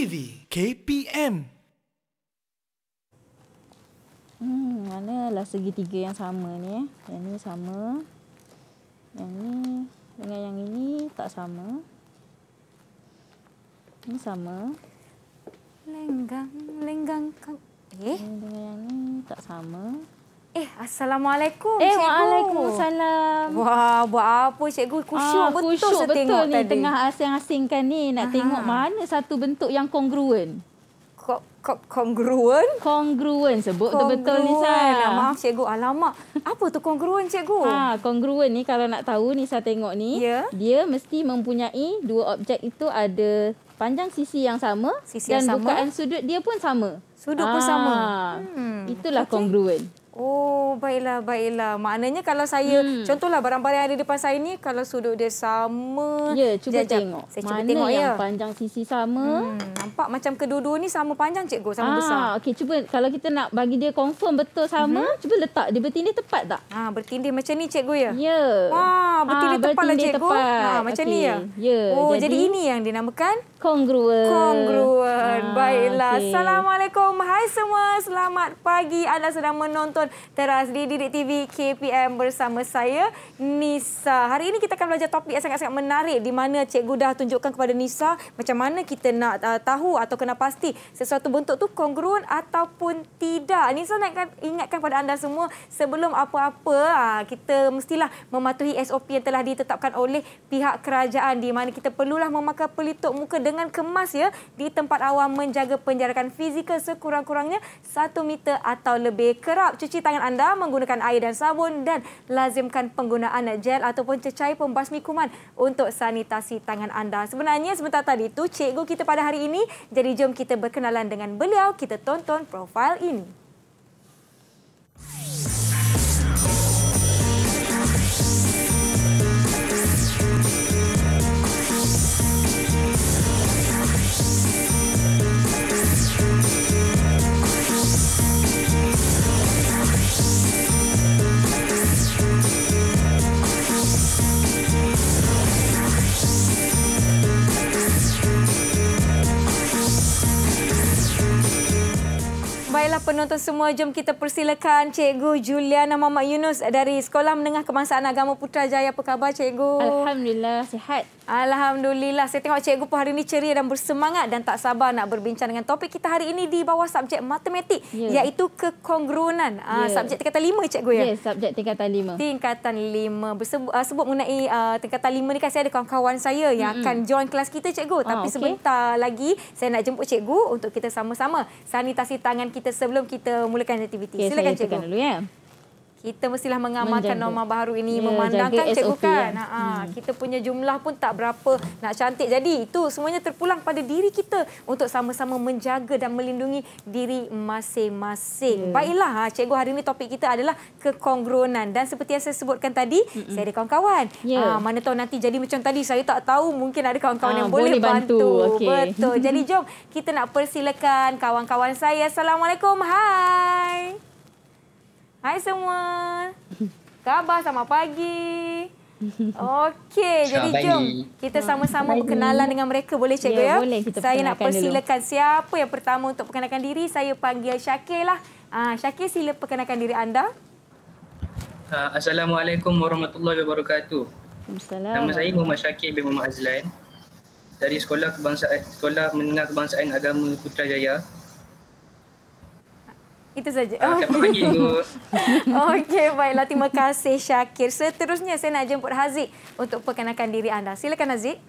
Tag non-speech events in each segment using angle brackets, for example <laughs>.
TV KPM. Hmm, mana lah segitiga yang sama ni eh? Yang ni sama. Yang ni dengan yang ini tak sama. Ini sama. Lenggang, lenggang. Eh, dengan yang ni tak sama. Eh, Assalamualaikum, eh, Cikgu. Waalaikumsalam. Wah, buat apa Cikgu? Kusyuk ah, betul saya betul tengok ni, tadi. Tengah asing-asingkan ni nak Aha. tengok mana satu bentuk yang kongruen. Kongruen? Kongruen sebut betul-betul ni, Sal. Ah, maaf, Cikgu. Alamak. Apa tu kongruen, Cikgu? <laughs> Ah, kongruen ni, kalau nak tahu ni, saya tengok ni. Yeah. Dia mesti mempunyai dua objek itu ada panjang sisi yang sama. Sisi yang dan sama. bukaan sudut dia pun sama. Sudut ha. pun ah, sama. Hmm. Itulah kongruen. Oh, baiklah, baiklah. Maknanya kalau saya, hmm. contohlah barang-barang yang ada depan saya ni, kalau sudut dia sama. Ya, cuba jajab. tengok. Saya cuba Mana tengok, ya. yang ya. panjang sisi sama. Hmm, nampak macam kedua-dua ni sama panjang, cikgu, sama ah, besar. Okey, cuba kalau kita nak bagi dia confirm betul sama, hmm. cuba letak dia bertindih tepat tak? Ha, ah, bertindih macam ni, cikgu, ya? Ya. Wah, bertindih ah, ha, lah cikgu. Tepat. Ah, macam okay. ni, ya? Ya. Oh, jadi, jadi ini yang dinamakan? Congruent. Congruent. Ah, Baiklah. Okay. Assalamualaikum. Hai semua. Selamat pagi. Anda sedang menonton Teras di Didik TV KPM bersama saya, Nisa. Hari ini kita akan belajar topik yang sangat-sangat menarik di mana cikgu dah tunjukkan kepada Nisa macam mana kita nak uh, tahu atau kena pasti sesuatu bentuk tu congruent ataupun tidak. Nisa nak ingatkan kepada anda semua sebelum apa-apa, uh, kita mestilah mematuhi SOP yang telah ditetapkan oleh pihak kerajaan di mana kita perlulah memakai pelitup muka dengan kemas ya di tempat awam menjaga penjarakan fizikal sekurang-kurangnya 1 meter atau lebih kerap cuci tangan anda menggunakan air dan sabun dan lazimkan penggunaan gel ataupun cecair pembasmi kuman untuk sanitasi tangan anda. Sebenarnya sebentar tadi tu cikgu kita pada hari ini jadi jom kita berkenalan dengan beliau kita tonton profil ini. Thank Baiklah penonton semua, jom kita persilakan Cikgu Juliana Mama Yunus dari Sekolah Menengah Kemasaan Agama Putrajaya. Apa khabar Cikgu? Alhamdulillah, sihat. Alhamdulillah, saya tengok Cikgu pun hari ini ceria dan bersemangat dan tak sabar nak berbincang dengan topik kita hari ini di bawah subjek matematik yeah. iaitu kekongruanan. Yeah. Ya. Subjek tingkatan lima Cikgu ya? Ya, yeah, subjek tingkatan lima. Tingkatan lima. Bersebut, uh, sebut mengenai uh, tingkatan lima ni kan saya ada kawan-kawan saya yang mm -hmm. akan join kelas kita Cikgu. Ah, Tapi okay. sebentar lagi saya nak jemput Cikgu untuk kita sama-sama sanitasi tangan kita kita sebelum kita mulakan aktiviti. Okay, Silakan cikgu. ya kita mestilah mengamalkan norma baru ini ya, memandangkan cikgu SOP kan ya. Ha, ha, hmm. kita punya jumlah pun tak berapa nak cantik jadi itu semuanya terpulang pada diri kita untuk sama-sama menjaga dan melindungi diri masing-masing ya. baiklah ha, cikgu hari ini topik kita adalah kekongruenan dan seperti yang saya sebutkan tadi Mm-mm. saya ada kawan-kawan ya. ha, mana tahu nanti jadi macam tadi saya tak tahu mungkin ada kawan-kawan ah, yang boleh bantu, bantu. Okay. betul jadi <laughs> jom kita nak persilakan kawan-kawan saya Assalamualaikum hai Hi. Hai semua. Khabar sama pagi. Okey, jadi jom kita ah. sama-sama berkenalan dengan mereka boleh cikgu ya? ya? Boleh. Kita saya nak persilakan dulu. siapa yang pertama untuk perkenalkan diri. Saya panggil Syakir lah. Ah, uh, Syakir sila perkenalkan diri anda. Ah, Assalamualaikum warahmatullahi wabarakatuh. Assalamualaikum. Nama saya Muhammad Syakir bin Muhammad Azlan. Dari Sekolah Kebangsaan Sekolah Menengah Kebangsaan Agama Putrajaya kita saja. Ah, <laughs> Okey, baiklah. Terima kasih Syakir. Seterusnya saya nak jemput Haziq untuk perkenalkan diri anda. Silakan Haziq.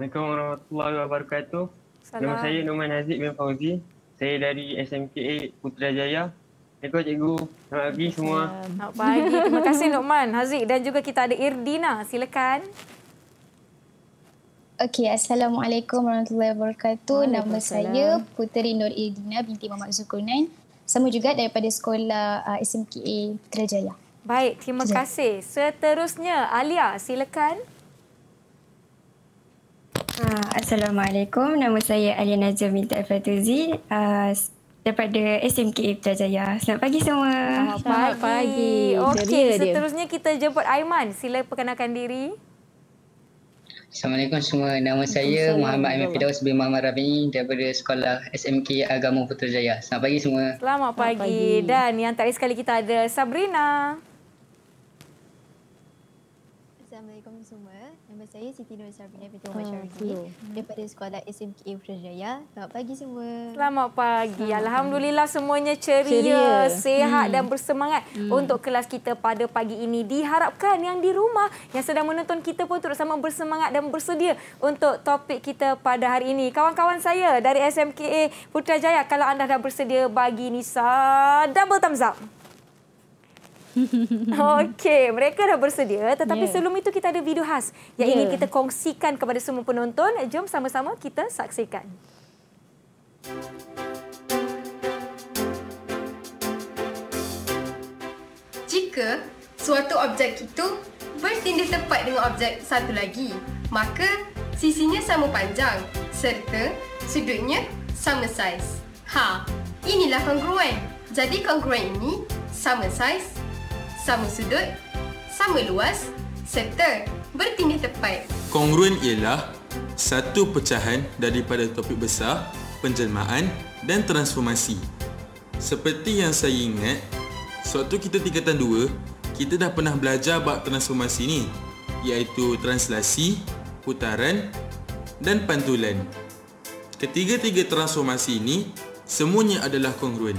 Assalamualaikum warahmatullahi wabarakatuh. Salam. Nama saya Numan Haziq bin Fauzi. Saya dari SMKA Putrajaya. Eko cikgu, selamat pagi semua. Selamat pagi. Terima kasih Numan, Haziq dan juga kita ada Irdina. Silakan. Okey, Assalamualaikum warahmatullahi wabarakatuh. Nama saya Puteri Nur Ildina binti Muhammad Zulkarnain. Sama juga daripada sekolah uh, SMKA Putera Baik, terima Jaya. kasih. Seterusnya, Alia silakan. Ah, Assalamualaikum. Nama saya Alia Najwa binti Al-Fatuzi. Uh, daripada SMK Putera Jaya. Selamat pagi semua. Selamat pagi. Okey, seterusnya kita jemput Aiman. Sila perkenalkan diri. Assalamualaikum semua. Nama saya Muhammad Amir Fidaus bin Muhammad Rabi'i daripada Sekolah SMK Agama Putrajaya. Selamat pagi semua. Selamat pagi. Selamat pagi. Dan yang terakhir sekali kita ada Sabrina. saya Siti Nur Sabrina ah, binti Umar Syarifi daripada hmm. sekolah SMK Putrajaya. Selamat pagi semua. Selamat pagi. Selamat ah. Alhamdulillah pagi. semuanya ceria, ceria. sihat hmm. dan bersemangat hmm. untuk kelas kita pada pagi ini. Diharapkan yang di rumah yang sedang menonton kita pun turut sama bersemangat dan bersedia untuk topik kita pada hari ini. Kawan-kawan saya dari SMK Putrajaya kalau anda dah bersedia bagi Nisa double thumbs up. <laughs> Okey, mereka dah bersedia tetapi yeah. sebelum itu kita ada video khas yang yeah. ingin ya. kita kongsikan kepada semua penonton. Jom sama-sama kita saksikan. Jika suatu objek itu bertindih tepat dengan objek satu lagi, maka sisinya sama panjang serta sudutnya sama saiz. Ha, inilah kongruen. Jadi kongruen ini sama saiz sama sudut, sama luas serta bertindih tepat. Kongruen ialah satu pecahan daripada topik besar, penjelmaan dan transformasi. Seperti yang saya ingat, suatu kita tingkatan dua, kita dah pernah belajar bab transformasi ni, iaitu translasi, putaran dan pantulan. Ketiga-tiga transformasi ini semuanya adalah kongruen.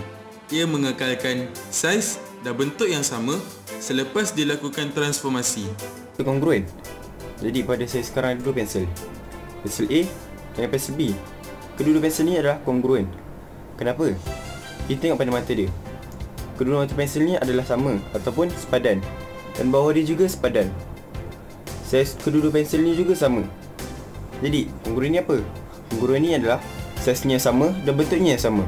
Ia mengekalkan saiz dan bentuk yang sama selepas dilakukan transformasi. Kongruen. Jadi pada saya sekarang ada dua pensel. Pensel A dan pensel B. Kedua-dua pensel ni adalah kongruen. Kenapa? Kita tengok pada mata dia. Kedua mata pensel ni adalah sama ataupun sepadan. Dan bawah dia juga sepadan. Saiz kedua-dua pensel ni juga sama. Jadi, kongruen ni apa? Kongruen ni adalah saiznya sama dan bentuknya sama.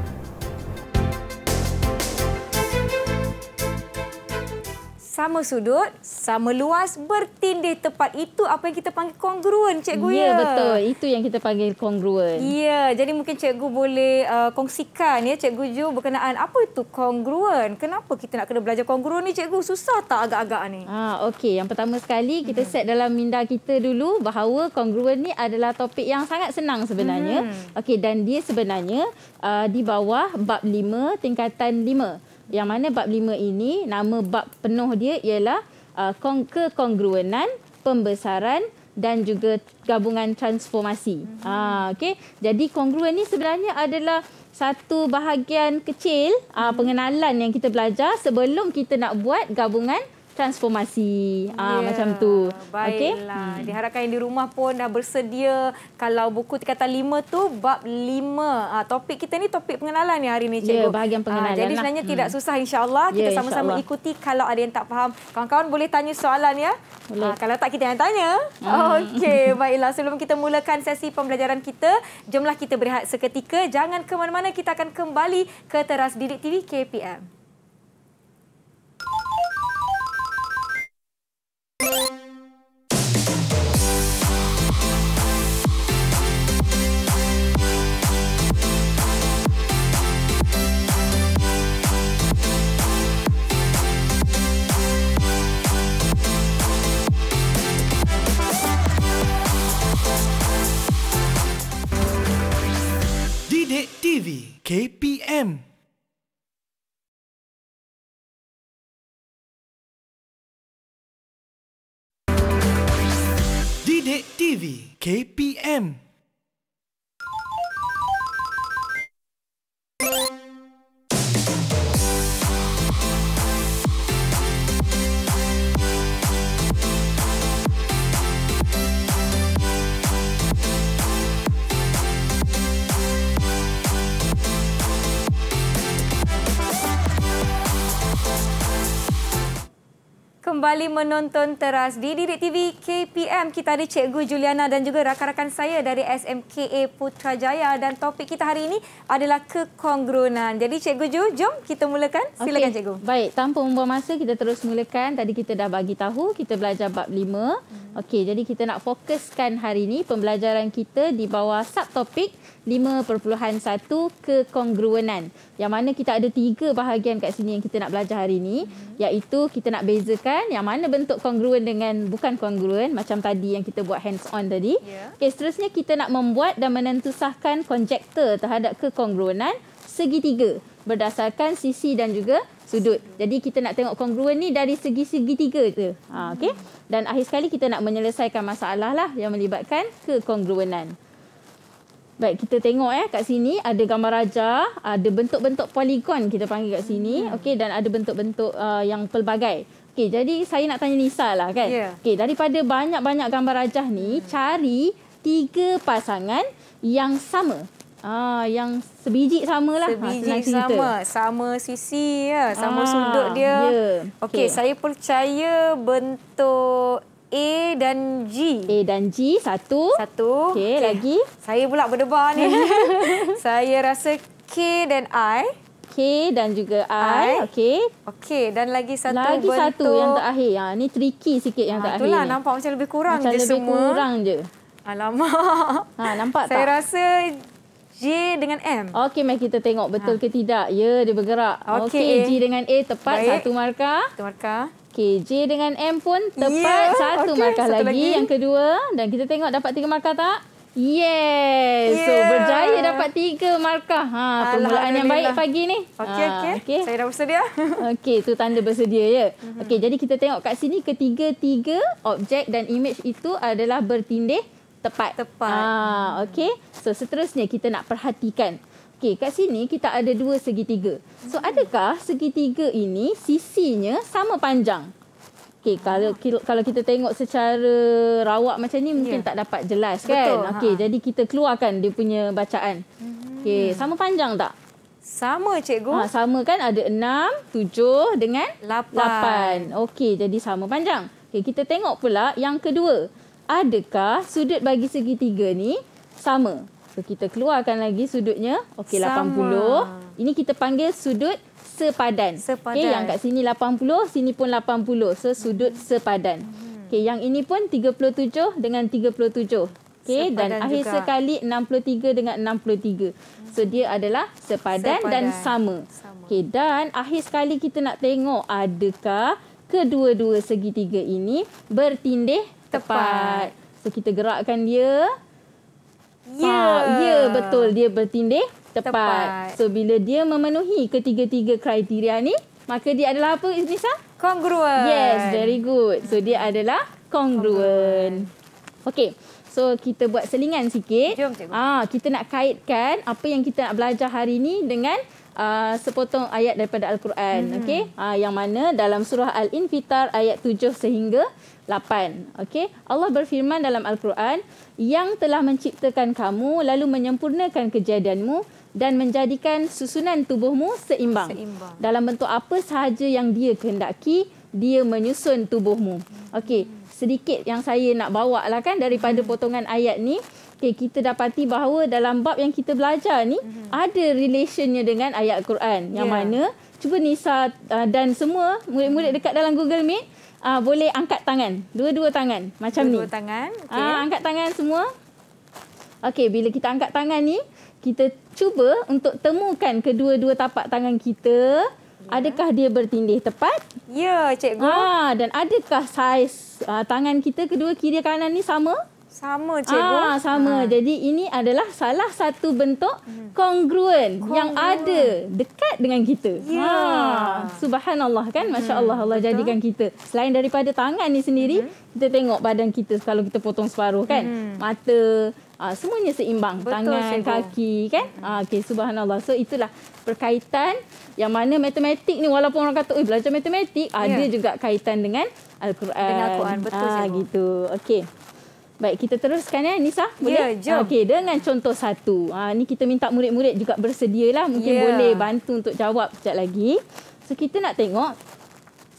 sama sudut, sama luas, bertindih tepat. Itu apa yang kita panggil kongruen, Cikgu. Ya, ya? betul. Itu yang kita panggil kongruen. Ya, jadi mungkin Cikgu boleh uh, kongsikan ya, Cikgu Ju berkenaan apa itu kongruen. Kenapa kita nak kena belajar kongruen ni, Cikgu? Susah tak agak-agak ni? Ha, Okey, yang pertama sekali kita hmm. set dalam minda kita dulu bahawa kongruen ni adalah topik yang sangat senang sebenarnya. Hmm. Okey, dan dia sebenarnya uh, di bawah bab lima tingkatan lima. Yang mana bab lima ini, nama bab penuh dia ialah uh, kekongruenan, pembesaran dan juga gabungan transformasi. Mm-hmm. Ah, okay. Jadi kongruen ini sebenarnya adalah satu bahagian kecil mm-hmm. pengenalan yang kita belajar sebelum kita nak buat gabungan transformasi ah yeah. macam tu okey hmm. diharapkan yang di rumah pun dah bersedia kalau buku tingkatan lima tu bab lima ah topik kita ni topik pengenalan ni hari ni ya, cikgu yeah, bahagian ah, pengenalan ah, jadi lah. sebenarnya hmm. tidak susah insyaallah kita ya, sama-sama insya ikuti kalau ada yang tak faham kawan-kawan boleh tanya soalan ya boleh. Ah, kalau tak kita yang tanya hmm. okey baiklah sebelum kita mulakan sesi pembelajaran kita jomlah kita berehat seketika jangan ke mana-mana kita akan kembali ke teras didik TV KPM KPM. Didik TV KPM. kembali menonton teras di Didik TV KPM. Kita ada Cikgu Juliana dan juga rakan-rakan saya dari SMKA Putrajaya. Dan topik kita hari ini adalah kekongrunan. Jadi Cikgu Ju, jom kita mulakan. Silakan okay. Cikgu. Baik, tanpa membuang masa kita terus mulakan. Tadi kita dah bagi tahu, kita belajar bab 5. Hmm. Okey, jadi kita nak fokuskan hari ini pembelajaran kita di bawah subtopik 5.1 kekongruenan. Yang mana kita ada tiga bahagian kat sini yang kita nak belajar hari ini. Mhm. Iaitu kita nak bezakan yang mana bentuk kongruen dengan bukan kongruen. Macam tadi yang kita buat hands on tadi. Ya. Okay, seterusnya kita nak membuat dan menentusahkan konjektor terhadap kekongruenan segitiga. Berdasarkan sisi dan juga sudut. Jadi kita nak tengok kongruen ni dari segi-segitiga tu. Ha, okay? Hmm. Dan akhir sekali kita nak menyelesaikan masalah lah yang melibatkan kekongruenan. Baik, kita tengok eh kat sini ada gambar raja, ada bentuk-bentuk poligon kita panggil kat sini. Hmm. Okey dan ada bentuk-bentuk uh, yang pelbagai. Okey, jadi saya nak tanya Nisa lah kan. Yeah. Okey, daripada banyak-banyak gambar raja ni, hmm. cari tiga pasangan yang sama. Ah, yang sebiji sama lah. Ah, sebiji ha, sama, sama sisi ya, sama ah, sudut dia. Yeah. Okey, okay. saya percaya bentuk A dan G. A dan G. Satu. Satu. Okey, okay. lagi. Saya pula berdebar ni. <laughs> saya rasa K dan I. K dan juga I. I. Okey. Okey, dan lagi satu lagi bentuk. Lagi satu yang terakhir. Ha, ni tricky sikit yang ha, terakhir itulah, ni. Itulah, nampak macam lebih kurang macam je lebih semua. lebih kurang je. Alamak. Ha, nampak saya tak? Saya rasa J dengan M. Okey, mari kita tengok betul ha. ke tidak. Ya, dia bergerak. Okey, okay, G dengan A tepat. Baik. Satu markah. Satu markah. Okey, J dengan M pun tepat yeah. satu okay. markah satu lagi. lagi. Yang kedua dan kita tengok dapat tiga markah tak? Yes. Yeah. So ya. berjaya dapat tiga markah. Ha, permulaan yang baik pagi ni. Okey, ha, okey. Okay. Saya dah bersedia. <laughs> okey, tu tanda bersedia ya. Mhm. Okey, jadi kita tengok kat sini ketiga-tiga objek dan image itu adalah bertindih tepat. Tepat. Ha, okey. So seterusnya kita nak perhatikan. Okey, kat sini kita ada dua segitiga. So adakah segitiga ini sisinya sama panjang? Okey, kalau kalau kita tengok secara rawak macam ni mungkin yeah. tak dapat jelas kan? Okey, jadi kita keluarkan dia punya bacaan. Hmm. Okey, sama panjang tak? Sama cikgu. Ha, sama kan ada enam, tujuh dengan lapan. Lapan. Okey, jadi sama panjang. Okey, kita tengok pula yang kedua. Adakah sudut bagi segitiga ni sama? So kita keluarkan lagi sudutnya. Okey 80. Ini kita panggil sudut sepadan. sepadan. Okey yang kat sini 80, sini pun 80. So sudut hmm. sepadan. Okey yang ini pun 37 dengan 37. Okey dan juga. akhir sekali 63 dengan 63. So dia adalah sepadan, sepadan. dan sama. sama. Okey dan akhir sekali kita nak tengok adakah kedua-dua segitiga ini bertindih tepat. tepat. So kita gerakkan dia. Ya, ya betul dia bertindih tepat. tepat. So bila dia memenuhi ketiga-tiga kriteria ni, maka dia adalah apa Iznisa? Congruent. Yes, very good. So dia adalah congruent. Okay. So kita buat selingan sikit. Jom, cikgu. Ah, kita nak kaitkan apa yang kita nak belajar hari ni dengan Uh, sepotong ayat daripada Al-Quran hmm. okay? uh, ah, Yang mana dalam surah Al-Infitar Ayat 7 sehingga 8 okay? Allah berfirman dalam Al-Quran yang telah menciptakan kamu lalu menyempurnakan kejadianmu dan menjadikan susunan tubuhmu seimbang. seimbang. Dalam bentuk apa sahaja yang dia kehendaki, dia menyusun tubuhmu. Okey, sedikit yang saya nak bawa lah kan daripada hmm. potongan ayat ni. Okay, kita dapati bahawa dalam bab yang kita belajar ni hmm ada relationnya dengan ayat Quran. Yang yeah. mana cuba Nisa uh, dan semua murid-murid hmm. dekat dalam Google Meet uh, boleh angkat tangan. Dua-dua tangan macam Dua -dua ni. Dua tangan. Ah, okay. Uh, angkat tangan semua. Okey, bila kita angkat tangan ni, kita cuba untuk temukan kedua-dua tapak tangan kita. Yeah. Adakah dia bertindih tepat? Ya, yeah, cikgu. Ah, uh, Dan adakah saiz uh, tangan kita kedua kiri kanan ni sama? Sama ah, cikgu. Ah, sama. Ha. Jadi ini adalah salah satu bentuk hmm. kongruen yang ada dekat dengan kita. Yeah. Ha. Subhanallah kan? Masya-Allah hmm. Allah jadikan Betul. kita. Selain daripada tangan ni sendiri, hmm. kita tengok badan kita kalau kita potong separuh kan? Hmm. Mata, ah, semuanya seimbang. Betul, tangan, cikgu. kaki kan? Ah, okay. Subhanallah. So itulah perkaitan yang mana matematik ni walaupun orang kata, belajar matematik, yeah. ada ya. juga kaitan dengan Al-Quran. al Betul, ah, cikgu. Gitu. Okay. Okay. Baik, kita teruskan eh? ya eh, Nisa. Boleh? Ya, jom. Okey, dengan contoh satu. Ha, ni kita minta murid-murid juga bersedia lah. Mungkin ya. boleh bantu untuk jawab sekejap lagi. So, kita nak tengok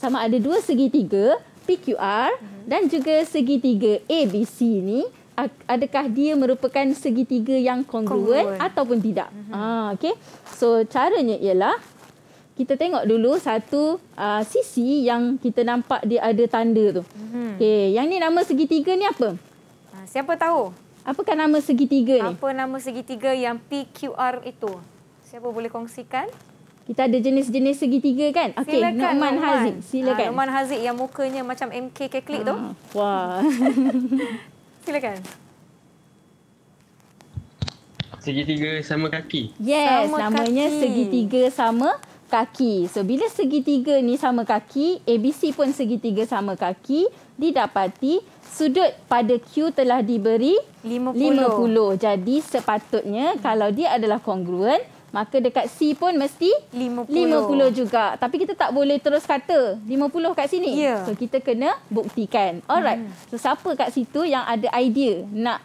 sama ada dua segitiga PQR mhm. dan juga segitiga ABC ni adakah dia merupakan segitiga yang kongruen ataupun tidak. Ha, okey. So, caranya ialah kita tengok dulu satu uh, sisi yang kita nampak dia ada tanda tu. Mhm. Okey, Yang ni nama segitiga ni apa? siapa tahu? Apakah nama segitiga ni? Apa nama segitiga yang PQR itu? Siapa boleh kongsikan? Kita ada jenis-jenis segitiga kan? Okey, Norman Haziq. Silakan. Ah, Norman Haziq yang mukanya macam MK Keklik tu. Ah, wah. <laughs> Silakan. Segitiga sama kaki. Yes, sama namanya kaki. segitiga sama kaki. So, bila segitiga ni sama kaki, ABC pun segitiga sama kaki, didapati sudut pada Q telah diberi 50. 50. Jadi sepatutnya hmm. kalau dia adalah kongruen maka dekat C pun mesti 50. 50 juga. Tapi kita tak boleh terus kata 50 kat sini. Yeah. So kita kena buktikan. Alright. Hmm. So siapa kat situ yang ada idea nak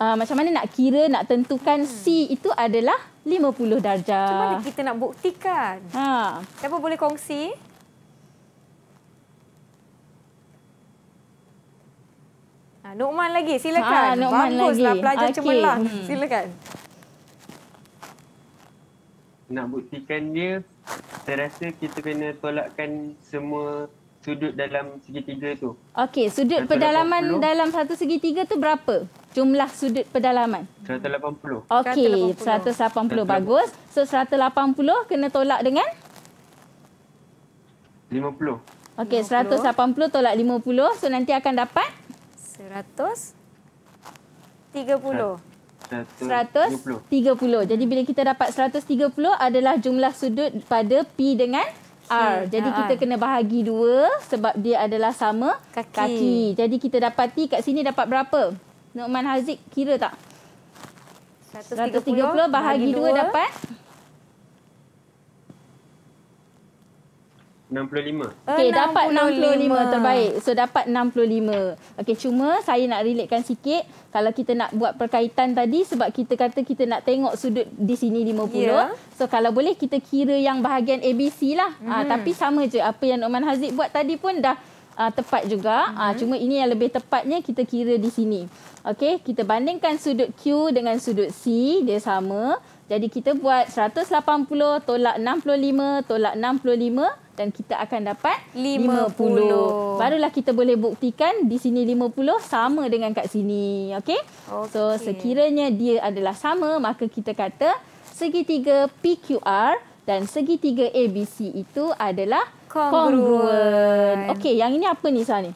uh, macam mana nak kira nak tentukan hmm. C itu adalah 50 darjah. Macam mana kita nak buktikan? Ha. Siapa boleh kongsi? Ha, Nukman lagi, silakan. Ha, Nukman Baguslah lagi. pelajar okay. cemerlang. Hmm. Silakan. Nak buktikan dia, saya rasa kita kena tolakkan semua sudut dalam segitiga tu. Okey, sudut 180. pedalaman dalam satu segitiga tu berapa? Jumlah sudut pedalaman? 180. Okey, 180. 180 bagus. So 180 kena tolak dengan 50. Okey, 180 tolak 50. So nanti akan dapat tiga puluh. Jadi bila kita dapat seratus tiga puluh adalah jumlah sudut pada P dengan R. Jadi ah, kita ah. kena bahagi dua sebab dia adalah sama kaki. kaki. Jadi kita dapati kat sini dapat berapa? Nukman Haziq kira tak? Seratus tiga puluh bahagi dua dapat? 65. Okey, dapat 65. 65 terbaik. So dapat 65. Okey, cuma saya nak relatekan sikit kalau kita nak buat perkaitan tadi sebab kita kata kita nak tengok sudut di sini 50. Yeah. So kalau boleh kita kira yang bahagian ABC lah. Mm -hmm. ha, tapi sama je apa yang Norman Haziq buat tadi pun dah Uh, tepat juga. Mm -hmm. uh, cuma ini yang lebih tepatnya kita kira di sini. Okey, kita bandingkan sudut Q dengan sudut C. Dia sama. Jadi kita buat 180 tolak 65 tolak 65 dan kita akan dapat 50. 50. Barulah kita boleh buktikan di sini 50 sama dengan kat sini. Okey? Okay. So sekiranya dia adalah sama maka kita kata segitiga PQR dan segitiga ABC itu adalah kongruen. congruent. Okey, yang ini apa ni Sani?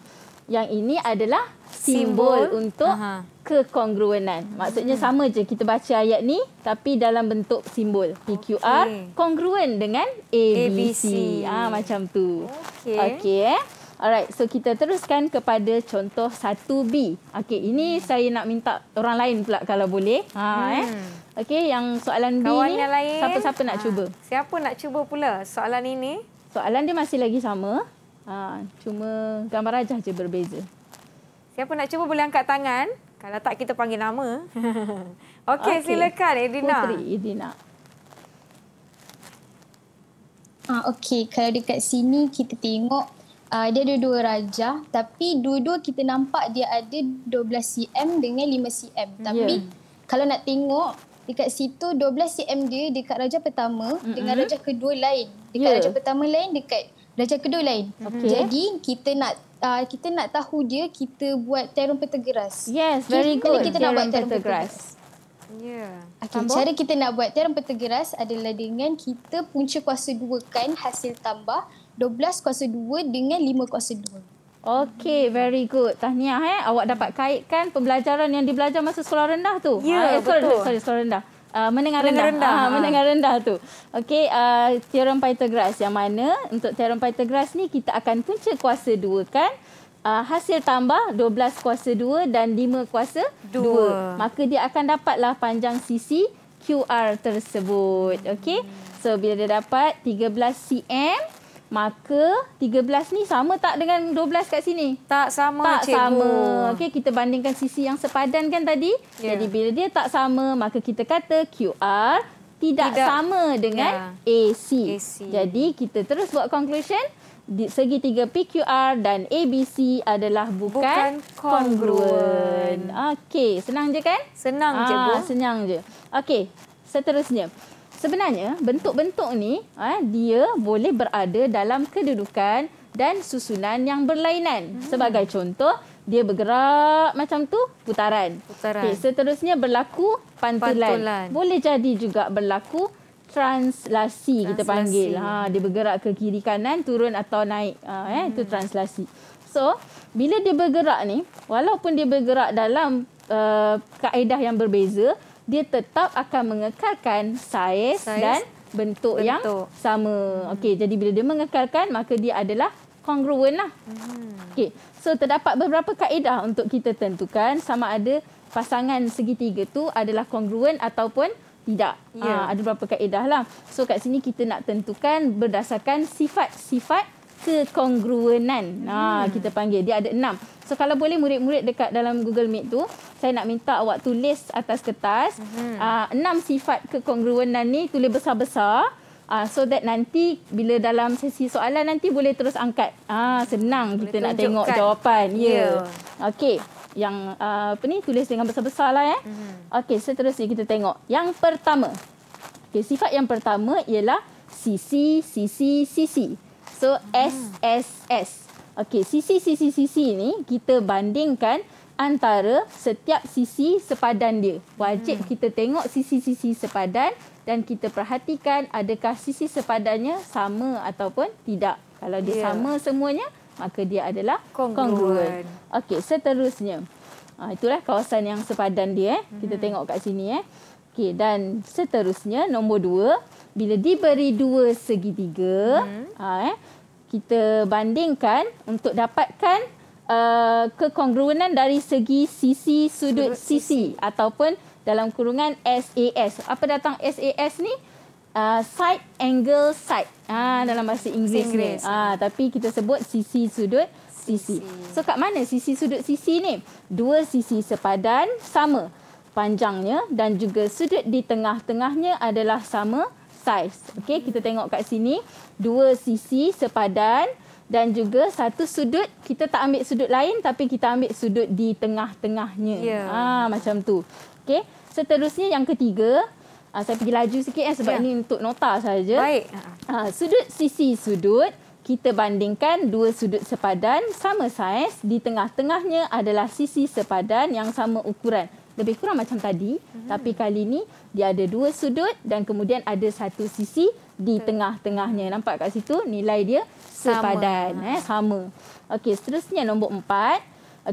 Yang ini adalah simbol, simbol. untuk Aha. kekongruenan. Maksudnya hmm. sama je kita baca ayat ni tapi dalam bentuk simbol. PQR okay. congruent dengan ABC. Ah ha, macam tu. Okey. Okey eh. Alright, so kita teruskan kepada contoh 1B. Okey, ini hmm. saya nak minta orang lain pula kalau boleh. Ha hmm. eh. Okey, yang soalan B Kawan ni siapa-siapa nak ha. cuba? Siapa nak cuba pula soalan ini? Soalan dia masih lagi sama. Ha, cuma gambar rajah je berbeza. Siapa nak cuba boleh angkat tangan. Kalau tak kita panggil nama. <laughs> Okey okay. silakan Edina. Putri Edina. Ah, Okey kalau dekat sini kita tengok uh, dia ada dua raja tapi dua-dua kita nampak dia ada 12 cm dengan 5 cm. Ya. Tapi yeah. kalau nak tengok dekat situ 12 cm dia dekat raja pertama mm-hmm. dengan raja kedua lain. Dekat yeah. raja pertama lain dekat belajar kedua lain. Mhm. Okay. Jadi kita nak uh, kita nak tahu dia kita buat terum petegras. Yes, very kita, good. Kita nak buat terum petegras. Ya. Yeah. Okay, cara kita nak buat terum petegras adalah dengan kita punca kuasa dua kan hasil tambah 12 kuasa dua dengan 5 kuasa dua. Okay, very good. Tahniah eh. Awak dapat kaitkan pembelajaran yang dibelajar masa sekolah rendah tu. Ya, yeah, ah, eh, betul. Sorry, sekolah rendah uh, menengah rendah. rendah. Ah, ha, menengah rendah tu. Okey, uh, teorem Pythagoras yang mana? Untuk teorem Pythagoras ni kita akan punca kuasa 2 kan? Uh, hasil tambah 12 kuasa 2 dan 5 kuasa 2. Maka dia akan dapatlah panjang sisi QR tersebut. Okey. So bila dia dapat 13 cm Maka 13 ni sama tak dengan 12 kat sini? Tak sama tak cikgu. Tak sama. Okey, kita bandingkan sisi yang sepadan kan tadi. Yeah. Jadi bila dia tak sama, maka kita kata QR tidak, tidak. sama dengan yeah. AC. AC. Jadi kita terus buat conclusion. Di segi tiga PQR dan ABC adalah bukan, bukan congruent. Okey, senang je kan? Senang ah, je. Senang je. Okey, seterusnya. Sebenarnya bentuk-bentuk ni eh, dia boleh berada dalam kedudukan dan susunan yang berlainan. Hmm. Sebagai contoh, dia bergerak macam tu putaran. Putaran. Okay, seterusnya berlaku pantulan. pantulan. Boleh jadi juga berlaku translasi, translasi. kita panggil. Ha, dia bergerak ke kiri kanan, turun atau naik. Ha, eh, hmm. Itu translasi. So, bila dia bergerak ni, walaupun dia bergerak dalam uh, kaedah yang berbeza, dia tetap akan mengekalkan saiz, saiz dan bentuk, bentuk. yang sama. Hmm. Okey, jadi bila dia mengekalkan, maka dia adalah congruent lah. Hmm. Okey, so terdapat beberapa kaedah untuk kita tentukan sama ada pasangan segitiga tu adalah congruent ataupun tidak. Yeah. Ya. Ha, ada beberapa kaedah lah. So kat sini kita nak tentukan berdasarkan sifat-sifat kekongruenan. Ha, hmm. Ha, kita panggil. Dia ada enam. So kalau boleh murid-murid dekat dalam Google Meet tu, saya nak minta awak tulis atas kertas hmm. uh, enam sifat kekongruenan ni tulis besar-besar. Uh, so that nanti bila dalam sesi soalan nanti boleh terus angkat. Ah uh, senang boleh kita tunjukkan. nak tengok jawapan. Ya. Yeah. Okey. Yang uh, apa ni tulis dengan besar-besar lah eh. Hmm. Okey seterusnya kita tengok. Yang pertama. Okey sifat yang pertama ialah sisi sisi sisi. So S S S. Okey, sisi sisi sisi ni kita bandingkan antara setiap sisi sepadan dia. Wajib hmm. kita tengok sisi sisi sepadan dan kita perhatikan adakah sisi sepadannya sama ataupun tidak. Kalau dia yeah. sama semuanya, maka dia adalah kongruen. Okey, seterusnya. Ha, itulah kawasan yang sepadan dia. Eh. Kita hmm. tengok kat sini. Eh. Okey, dan seterusnya nombor dua bila diberi dua segitiga, hmm. ha, eh, kita bandingkan untuk dapatkan uh, kekongruenan dari segi sisi sudut sisi, sisi ataupun dalam kurungan SAS. Apa datang SAS ni? Uh, side angle side. Ha, dalam bahasa Inggeris. Inggeris. Ha, tapi kita sebut sisi sudut sisi. So kat mana sisi sudut sisi ni? Dua sisi sepadan sama panjangnya dan juga sudut di tengah-tengahnya adalah sama size. Okey, kita tengok kat sini dua sisi sepadan dan juga satu sudut kita tak ambil sudut lain tapi kita ambil sudut di tengah-tengahnya. Yeah. Ah macam tu. Okey. Seterusnya yang ketiga, ah, saya pergi laju sikit eh sebab yeah. ini untuk nota saja. Baik. Ah, sudut sisi sudut kita bandingkan dua sudut sepadan sama saiz di tengah-tengahnya adalah sisi sepadan yang sama ukuran lebih kurang macam tadi hmm. tapi kali ni dia ada dua sudut dan kemudian ada satu sisi di hmm. tengah-tengahnya nampak kat situ nilai dia sepadan sama. eh sama okey seterusnya nombor empat.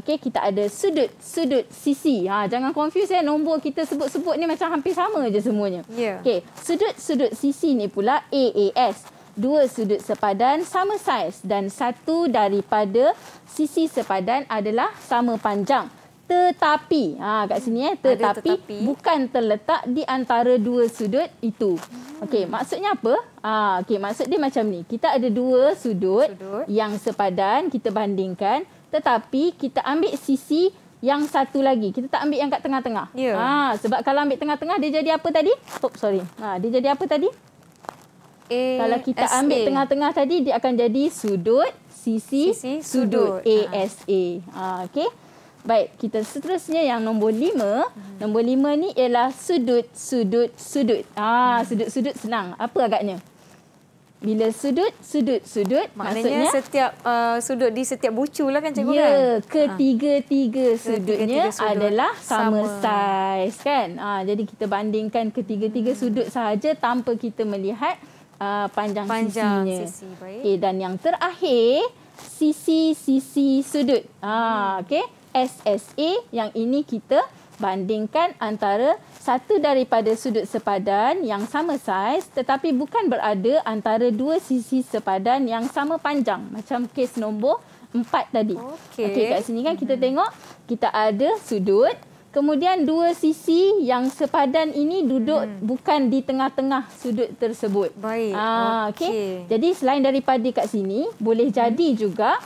okey kita ada sudut sudut sisi ha jangan confuse eh nombor kita sebut-sebut ni macam hampir sama je semuanya yeah. okey sudut sudut sisi ni pula AAS dua sudut sepadan sama saiz dan satu daripada sisi sepadan adalah sama panjang tetapi ha kat sini eh tetapi, tetapi bukan terletak di antara dua sudut itu. Hmm. Okey, maksudnya apa? Ha okey, maksud dia macam ni. Kita ada dua sudut, sudut yang sepadan, kita bandingkan tetapi kita ambil sisi yang satu lagi. Kita tak ambil yang kat tengah-tengah. Yeah. Ha sebab kalau ambil tengah-tengah dia jadi apa tadi? Stop, sorry. Ha dia jadi apa tadi? A kalau kita SA. ambil tengah-tengah tadi dia akan jadi sudut sisi, sisi sudut, sudut ASA. Ha, ha okey. Baik, kita seterusnya yang nombor lima. Hmm. Nombor lima ni ialah sudut, sudut, sudut. Ah, hmm. sudut, sudut senang. Apa agaknya? Bila sudut, sudut, sudut. Maknanya maksudnya, setiap uh, sudut di setiap bucu lah kan cikgu ya, kan? Ya, ketiga-tiga ha. sudutnya ketiga sudut adalah sama, saiz kan? Ha, jadi kita bandingkan ketiga-tiga hmm. sudut saja tanpa kita melihat uh, panjang, panjang sisinya. Sisi, baik. Okay, eh, dan yang terakhir, sisi-sisi sudut. Ha, hmm. Okey. SSA yang ini kita bandingkan antara satu daripada sudut sepadan yang sama saiz tetapi bukan berada antara dua sisi sepadan yang sama panjang macam kes nombor empat tadi. Okey. Okey kat sini kan kita hmm. tengok kita ada sudut kemudian dua sisi yang sepadan ini duduk hmm. bukan di tengah-tengah sudut tersebut. Baik. Ah, okey. Okay. Jadi selain daripada kat sini boleh jadi hmm. juga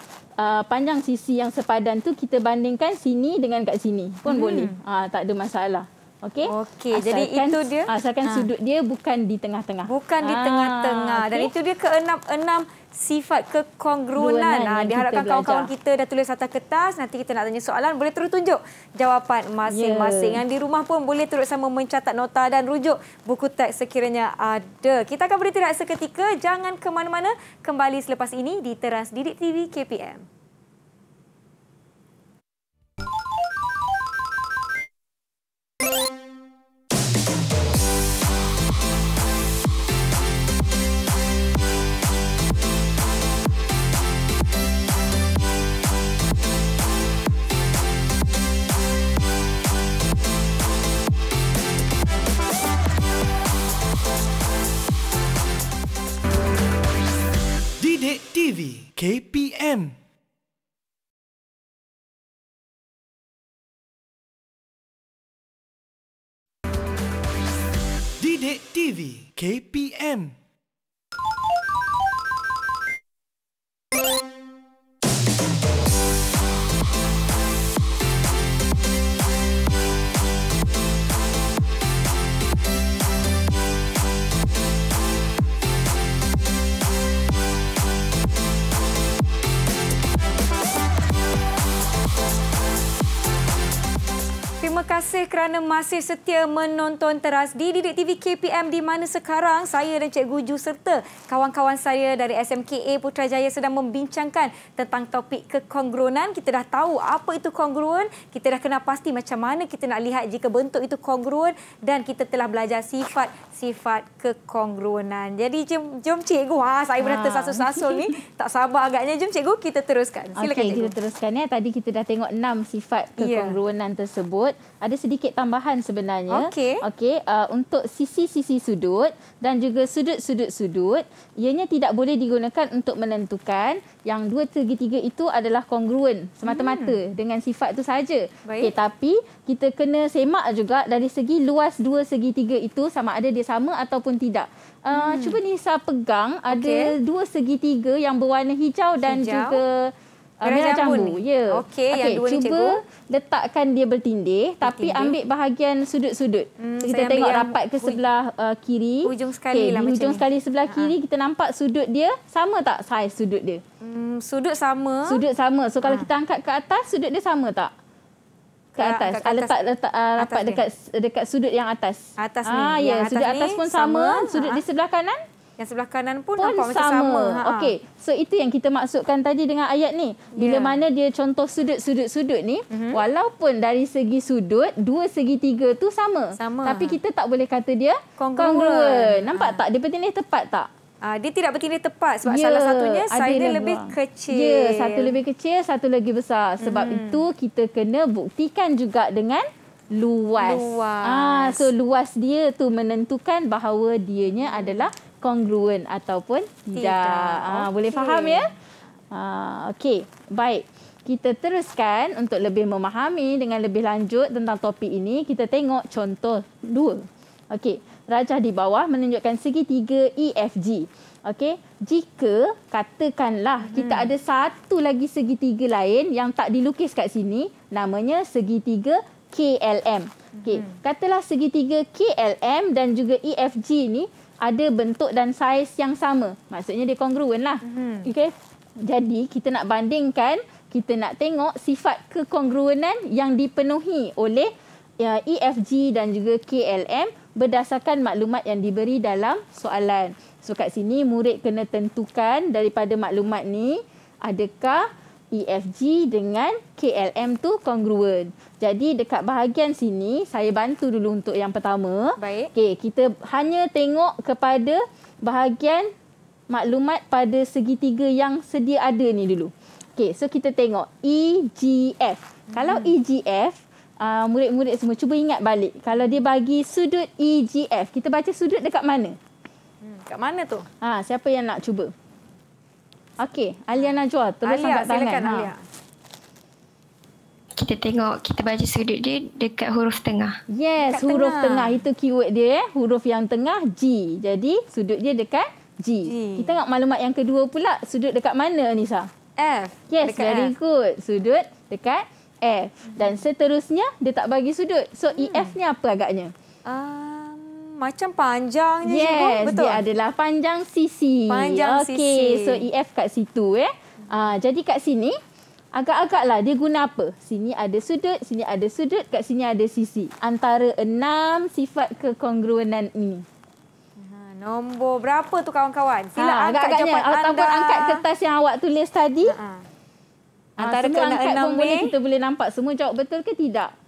uh, panjang sisi yang sepadan tu kita bandingkan sini dengan kat sini pun hmm. boleh. Uh, tak ada masalah. Okey. Okey. Jadi itu dia. Asalkan ha. sudut dia bukan di tengah-tengah. Bukan di ah, tengah-tengah. okay. Dan itu dia keenam-enam enam sifat kekongruenan. Ha, ah, diharapkan kawan-kawan kita dah tulis atas kertas. Nanti kita nak tanya soalan. Boleh terus tunjuk jawapan masing-masing. Yeah. Yang di rumah pun boleh terus sama mencatat nota dan rujuk buku teks sekiranya ada. Kita akan beritirak seketika. Jangan ke mana-mana. Kembali selepas ini di Teras Didik TV KPM. KPM. terima kasih kerana masih setia menonton teras di Didik TV KPM di mana sekarang saya dan Cikgu Ju serta kawan-kawan saya dari SMKA Putrajaya sedang membincangkan tentang topik kekongruenan. Kita dah tahu apa itu kongruen, kita dah kenal pasti macam mana kita nak lihat jika bentuk itu kongruen dan kita telah belajar sifat-sifat kekongruenan. Jadi jom, jom Cikgu, ha, saya berada ah. sasul-sasul ni, tak sabar agaknya. Jom Cikgu, kita teruskan. Silakan okay, Cikgu. Kita teruskan ya. Tadi kita dah tengok enam sifat ya. kekongruenan yeah. tersebut. Tersebut ada sedikit tambahan sebenarnya. Okey. Okey, uh, untuk sisi-sisi sudut dan juga sudut-sudut sudut, ianya tidak boleh digunakan untuk menentukan yang dua segitiga itu adalah kongruen semata-mata hmm. dengan sifat itu saja. Okey, tapi kita kena semak juga dari segi luas dua segitiga itu sama ada dia sama ataupun tidak. Uh, hmm. cuba Nisa pegang ada okay. dua segitiga yang berwarna hijau dan hijau. juga Merah jambu. jambu. Ya. Yeah. Okey, okay, yang dua ni cikgu. letakkan dia bertindih tapi bertindih. ambil bahagian sudut-sudut. Hmm, kita tengok rapat ke sebelah uh, kiri. Hujung sekali okay, lah macam ni. Hujung sekali sebelah ha. kiri kita nampak sudut dia sama tak saiz sudut dia? Hmm, sudut sama. Sudut sama. So kalau ha. kita angkat ke atas sudut dia sama tak? Ke atas. Ke, ke, ah, letak letak uh, rapat dekat dekat sudut yang atas. Atas ah, ni. Ah yeah. ya, sudut atas, pun sama. sama. Sudut ha. di sebelah kanan? yang sebelah kanan pun, pun nampak sama. macam sama. Okey. So itu yang kita maksudkan tadi dengan ayat ni. Bila yeah. mana dia contoh sudut-sudut-sudut ni, mm-hmm. walaupun dari segi sudut, dua segi tiga tu sama. sama. Tapi kita tak boleh kata dia congruent. Ha. Nampak ha. tak dia bertindih tepat tak? Uh, dia tidak bertindih tepat sebab yeah, salah satunya side dia lebih luar. kecil. Ya, yeah, satu lebih kecil, satu lagi besar. Sebab mm-hmm. itu kita kena buktikan juga dengan luas. luas. Ah, so luas dia tu menentukan bahawa dianya adalah Kongruen ataupun tidak. tidak. Ha, ah, okay. Boleh faham ya? Ha, Okey, baik. Kita teruskan untuk lebih memahami dengan lebih lanjut tentang topik ini. Kita tengok contoh dua. Okey, rajah di bawah menunjukkan segitiga EFG. Okey, jika katakanlah kita hmm. ada satu lagi segitiga lain yang tak dilukis kat sini, namanya segitiga KLM. Okey, hmm. katalah segitiga KLM dan juga EFG ni ada bentuk dan saiz yang sama. Maksudnya dia congruent lah. Mm -hmm. okay? Jadi kita nak bandingkan, kita nak tengok sifat kekongruenan yang dipenuhi oleh ya, EFG dan juga KLM berdasarkan maklumat yang diberi dalam soalan. So kat sini murid kena tentukan daripada maklumat ni adakah EFG dengan KLM tu congruent. Jadi dekat bahagian sini saya bantu dulu untuk yang pertama. Baik. Okey, kita hanya tengok kepada bahagian maklumat pada segitiga yang sedia ada ni dulu. Okey, so kita tengok EGF. Hmm. Kalau EGF ah, murid-murid semua cuba ingat balik kalau dia bagi sudut EGF kita baca sudut dekat mana? Hmm, dekat mana tu? Ha, siapa yang nak cuba? Okey, Alia Najwa, terus Alia, angkat tangan. Silakan, ha. Alia. Kita tengok, kita baca sudut dia dekat huruf tengah. Yes, dekat huruf tengah. tengah. Itu keyword dia. Eh. Huruf yang tengah, G. Jadi, sudut dia dekat G. G. Kita tengok maklumat yang kedua pula. Sudut dekat mana, Nisa? F. Yes, dekat very F. good. Sudut dekat F. Dan seterusnya, dia tak bagi sudut. So, e hmm. EF ni apa agaknya? Uh macam panjang je yes, cikgu. Betul. Dia adalah panjang sisi. Panjang okay, sisi. Okey, so EF kat situ eh. Uh, jadi kat sini agak-agaklah dia guna apa? Sini ada sudut, sini ada sudut, kat sini ada sisi. Antara enam sifat kekongruenan ini. Ha, nombor berapa tu kawan-kawan? Ha, Sila ha, angkat agaknya, jawapan oh, anda. Ataupun angkat kertas yang awak tulis tadi. Ha, ha. Ah, Antara ha, semua angkat pun boleh, kita boleh nampak semua jawab betul ke tidak.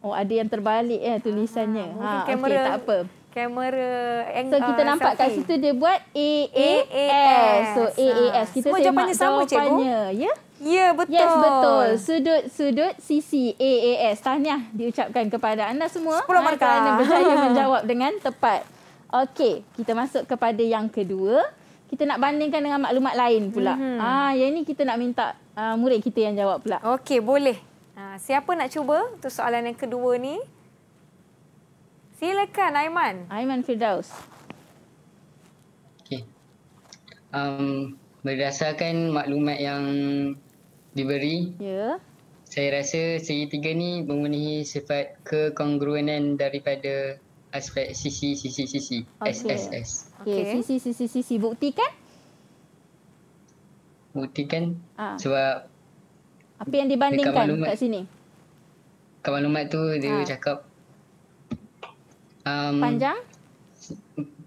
Oh ada yang terbalik eh tulisannya. Ah, ha, ha kamera. Okay, tak apa. Kamera yang So kita uh, nampak selfie. kat situ dia buat A A S. So A A S. Ah. Kita Semua jawapannya sama cikgu. Ya. Yeah? Ya betul. Yes betul. Sudut-sudut CC A A S. Tahniah diucapkan kepada anda semua. 10 markah. Ha, kerana berjaya <laughs> menjawab dengan tepat. Okey, kita masuk kepada yang kedua. Kita nak bandingkan dengan maklumat lain pula. Mm-hmm. Ah, yang ini kita nak minta uh, murid kita yang jawab pula. Okey, boleh. Ha, siapa nak cuba untuk soalan yang kedua ni? Silakan Aiman. Aiman Firdaus. Okey. Um, berdasarkan maklumat yang diberi, ya. saya rasa segi tiga ni memenuhi sifat kekongruenan daripada aspek sisi sisi sisi okay. SSS. Okey, okay. sisi sisi sisi buktikan? Buktikan Ah. sebab apa yang dibandingkan maklumat, kat sini? Kat maklumat tu dia ha. cakap um, panjang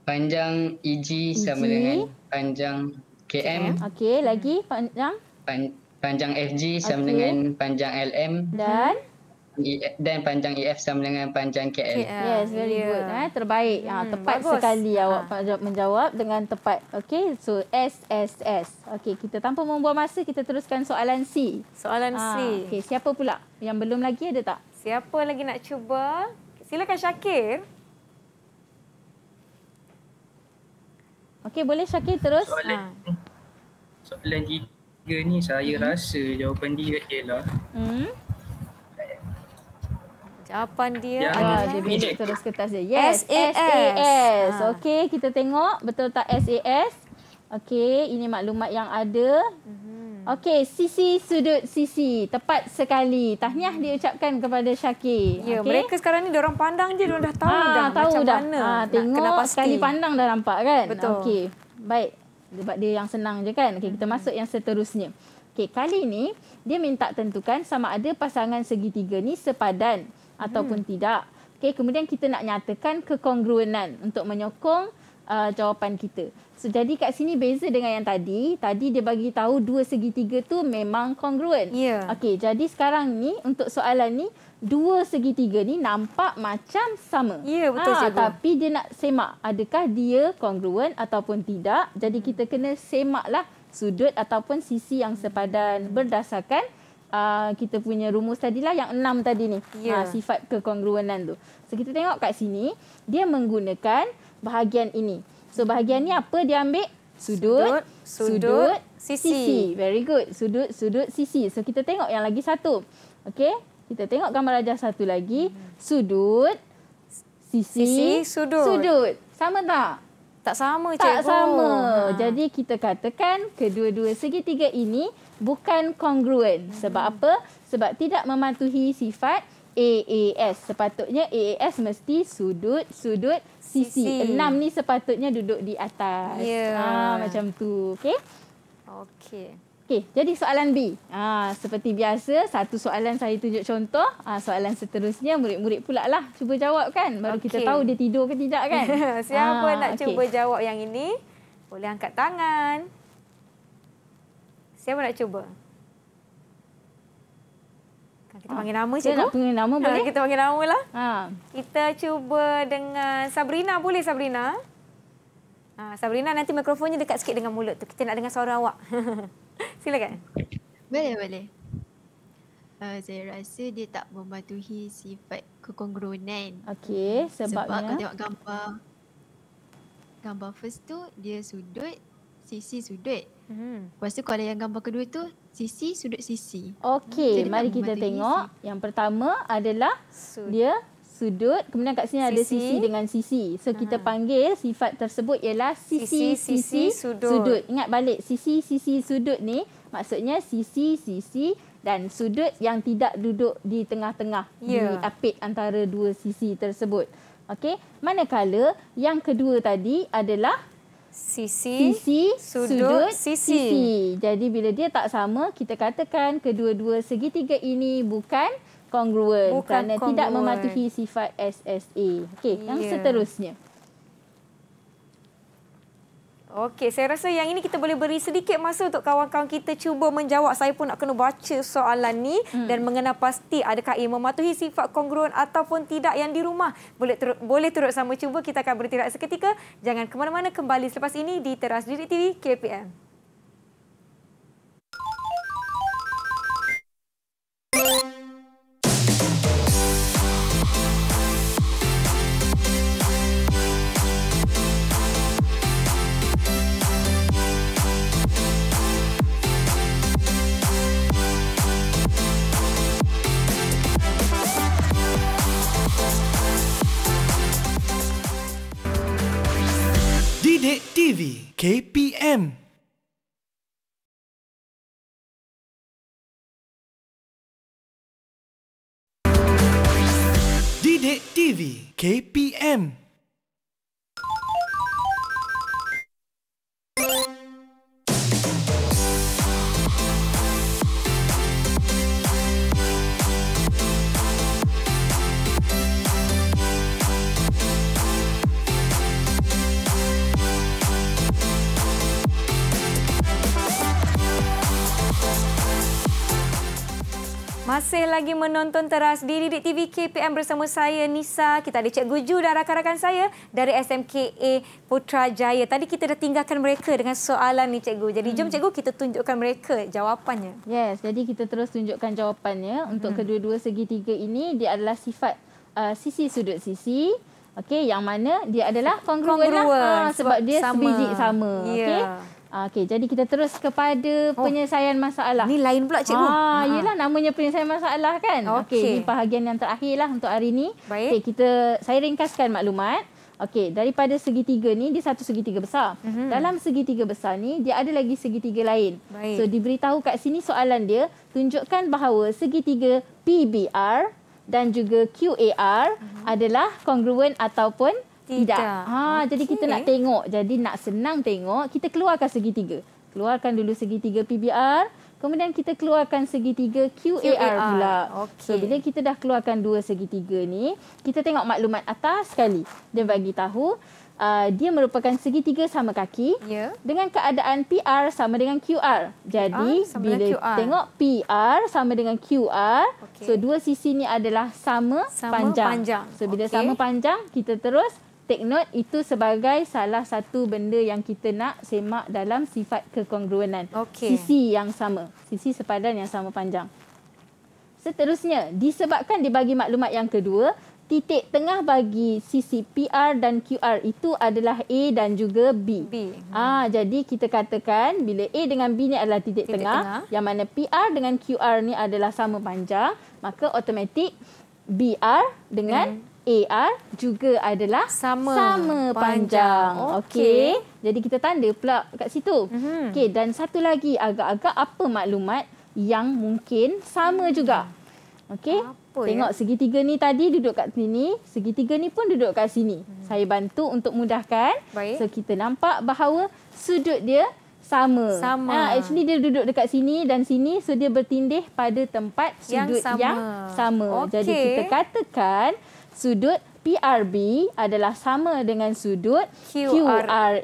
panjang EG, EG sama dengan panjang KM. Okey, lagi panjang? Pan, panjang FG sama okay. dengan panjang LM. Dan E dan panjang EF sama dengan panjang KL. Yes, very yeah. good. Eh? Terbaik. ha, tepat bagus. sekali ha. awak menjawab, dengan tepat. Okay, so S. Okay, kita tanpa membuang masa, kita teruskan soalan C. Soalan ha. C. Okay, siapa pula yang belum lagi ada tak? Siapa lagi nak cuba? Silakan Syakir. Okey, boleh Syakir terus? Soalan, ha. soalan tiga ni saya hmm. rasa jawapan dia ialah hmm jawapan dia ya. ada ah, dia bagi terus kertas dia. Yes, SAS. Ha. Okey, kita tengok betul tak S A S. Okey, ini maklumat yang ada. Mhm. Okey, sisi sudut sisi. Tepat sekali. Tahniah diucapkan kepada Syakir. Ya, okay. mereka sekarang ni dia orang pandang je, dia orang dah tahu ha, dah tahu macam dah. mana. Ha, tengok kena sekali pandang dah nampak kan? Betul. Okey, baik. Sebab dia yang senang je kan? Okey, kita mhm. masuk yang seterusnya. Okey, kali ni dia minta tentukan sama ada pasangan segitiga ni sepadan ataupun hmm. tidak. Okay, kemudian kita nak nyatakan kekongruenan untuk menyokong uh, jawapan kita. So, jadi kat sini beza dengan yang tadi. Tadi dia bagi tahu dua segitiga tu memang kongruen. Yeah. Okay, jadi sekarang ni untuk soalan ni dua segitiga ni nampak macam sama. Ya, yeah, betul ha, cikgu. Tapi dia nak semak adakah dia kongruen ataupun tidak. Jadi kita kena semaklah sudut ataupun sisi yang sepadan berdasarkan uh, kita punya rumus tadi lah yang enam tadi ni. Yeah. Uh, ya. sifat kekongruenan tu. So kita tengok kat sini dia menggunakan bahagian ini. So bahagian ni apa dia ambil? Sudut, sudut, sudut, sudut sisi. sisi. Very good. Sudut, sudut, sisi. So kita tengok yang lagi satu. Okay. Kita tengok gambar rajah satu lagi. Sudut, sisi, sisi sudut. sudut. Sama tak? Tak sama, tak cikgu. Tak sama. Ha. Jadi, kita katakan kedua-dua segitiga ini bukan kongruen. Sebab hmm. apa? Sebab tidak mematuhi sifat AAS. Sepatutnya AAS mesti sudut, sudut, sisi. sisi. Enam ni sepatutnya duduk di atas. Yeah. Ya. Ha, macam tu. Okey? Okey. Okey, jadi soalan B. Ha, seperti biasa, satu soalan saya tunjuk contoh. Ha, soalan seterusnya, murid-murid pula lah cuba jawab kan. Baru okay. kita tahu dia tidur ke tidak kan. <laughs> Siapa ha, nak okay. cuba jawab yang ini? Boleh angkat tangan. Siapa nak cuba? Kan, kita ah, panggil nama cikgu. Kita panggil nama ah, boleh. Kita panggil nama lah. Ha. Kita cuba dengan Sabrina boleh Sabrina? Ha, Sabrina nanti mikrofonnya dekat sikit dengan mulut tu. Kita nak dengar suara awak. <laughs> Silakan. Boleh, boleh. Uh, saya rasa dia tak mematuhi sifat kekongruenan. Okey, sebabnya. Sebab kau tengok gambar. Gambar first tu, dia sudut, sisi sudut. Hmm. Lepas tu kalau yang gambar kedua tu sisi sudut sisi. Okey, mari kita tengok. Sisi. Yang pertama adalah sudut. dia sudut, kemudian kat sini sisi. ada sisi dengan sisi. So hmm. kita ha. panggil sifat tersebut ialah sisi sisi, sisi, sisi sudut. sudut. Ingat balik sisi sisi sudut ni maksudnya sisi sisi dan sudut yang tidak duduk di tengah-tengah yeah. di ya. apit antara dua sisi tersebut. Okey, manakala yang kedua tadi adalah sisi, sisi sudut, sudut sisi. sisi. Jadi bila dia tak sama, kita katakan kedua-dua segitiga ini bukan kongruen bukan kerana tidak mematuhi sifat SSA. Okey, yeah. yang ya. seterusnya. Okey, saya rasa yang ini kita boleh beri sedikit masa untuk kawan-kawan kita cuba menjawab. Saya pun nak kena baca soalan ni hmm. dan mengenal pasti adakah ia mematuhi sifat kongruen ataupun tidak yang di rumah. Boleh turut boleh turut sama cuba kita akan bertindak seketika. Jangan ke mana-mana kembali selepas ini di Teras Diri TV KPM. TV KPM Didik TV KPM Masih lagi menonton teras di Didik TV KPM bersama saya Nisa. Kita ada Cikgu Ju dan rakan-rakan saya dari SMKA Putrajaya. Tadi kita dah tinggalkan mereka dengan soalan ni Cikgu. Jadi jom hmm. Cikgu kita tunjukkan mereka jawapannya. Yes, jadi kita terus tunjukkan jawapannya. Untuk hmm. kedua-dua segitiga ini dia adalah sifat uh, sisi sudut sisi. Okey, yang mana dia adalah congruent, congruent. Lah. Ha, ah, sebab, sebab dia sebiji sama. sama. Yeah. Okey. Ya. Okey, jadi kita terus kepada oh. penyelesaian masalah. Ini lain pula cikgu. Ah ha. yalah namanya penyelesaian masalah kan. Okey, okay, ini bahagian yang terakhirlah untuk hari ini. Baik. Okay, kita saya ringkaskan maklumat. Okey, daripada segi tiga ni dia satu segi tiga besar. Mm-hmm. Dalam segitiga besar ni dia ada lagi segi tiga lain. Baik. So diberitahu kat sini soalan dia tunjukkan bahawa segi tiga PBR dan juga QAR mm-hmm. adalah congruent ataupun tidak. Tidak. Ha, okay. jadi kita nak tengok. Jadi nak senang tengok, kita keluarkan segitiga. Keluarkan dulu segitiga PBR, kemudian kita keluarkan segitiga QAR, QAR. pula. Okay. So bila kita dah keluarkan dua segitiga ni, kita tengok maklumat atas sekali. Dia bagi tahu uh, dia merupakan segitiga sama kaki yeah. dengan keadaan PR sama dengan QR. Jadi PR bila QR. tengok PR sama dengan QR, okay. so dua sisi ni adalah sama, sama panjang. panjang. So bila okay. sama panjang, kita terus take note itu sebagai salah satu benda yang kita nak semak dalam sifat kekongruenan. Okay. Sisi yang sama, sisi sepadan yang sama panjang. Seterusnya, disebabkan dibagi maklumat yang kedua, titik tengah bagi sisi PR dan QR itu adalah A dan juga B. B. Ah, hmm. jadi kita katakan bila A dengan B ni adalah titik, titik tengah, tengah, yang mana PR dengan QR ni adalah sama panjang, maka automatik BR dengan hmm. AR juga adalah sama, sama panjang. panjang. Okey. Okay. Jadi kita tanda pula kat situ. Mm -hmm. Okey dan satu lagi agak-agak apa maklumat yang mungkin sama hmm. juga. Okey. Ya? Tengok ya? segitiga ni tadi duduk kat sini, segitiga ni pun duduk kat sini. Hmm. Saya bantu untuk mudahkan. Baik. So kita nampak bahawa sudut dia sama. sama. Ha, actually dia duduk dekat sini dan sini so dia bertindih pada tempat sudut yang sama. Yang sama. Okay. Jadi kita katakan sudut PRB adalah sama dengan sudut QRA.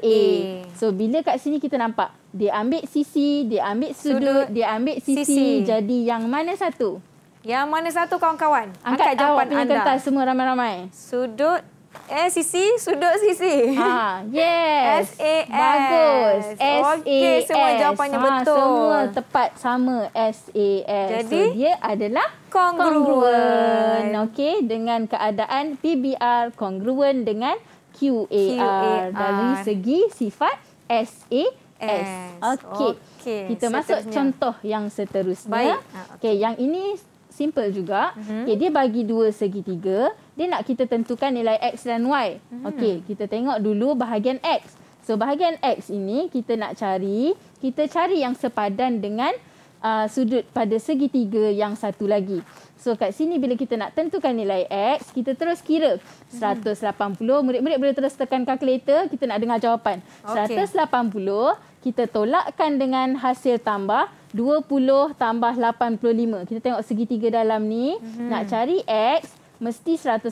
So bila kat sini kita nampak dia ambil sisi, dia ambil sudut, sudut dia ambil sisi. sisi. Jadi yang mana satu? Yang mana satu kawan-kawan? Angkat, Angkat jawapan anda. kertas semua ramai-ramai. Sudut S eh, C C sudut C C. Ha, yes. S A S. Bagus. S A S. Okey, semua jawapannya ha, betul. Semua tepat sama S A S. Jadi so, dia adalah congruent. congruent. Okey, dengan keadaan PBR congruent dengan QAR, QAR. dari segi sifat S A S. Okey. Okay. Kita seterusnya. masuk contoh yang seterusnya. Baik. Ha, Okey, okay, yang ini simple juga. Mm-hmm. Okay, dia bagi dua segitiga. Dia nak kita tentukan nilai X dan Y. Mm-hmm. Okey, kita tengok dulu bahagian X. So, bahagian X ini kita nak cari. Kita cari yang sepadan dengan uh, sudut pada segitiga yang satu lagi. So, kat sini bila kita nak tentukan nilai X, kita terus kira. 180, mhm. murid-murid boleh terus tekan kalkulator. Kita nak dengar jawapan. Okay. 180, kita tolakkan dengan hasil tambah. 20 tambah 85. Kita tengok segitiga dalam ni. Hmm. Nak cari X, mesti 180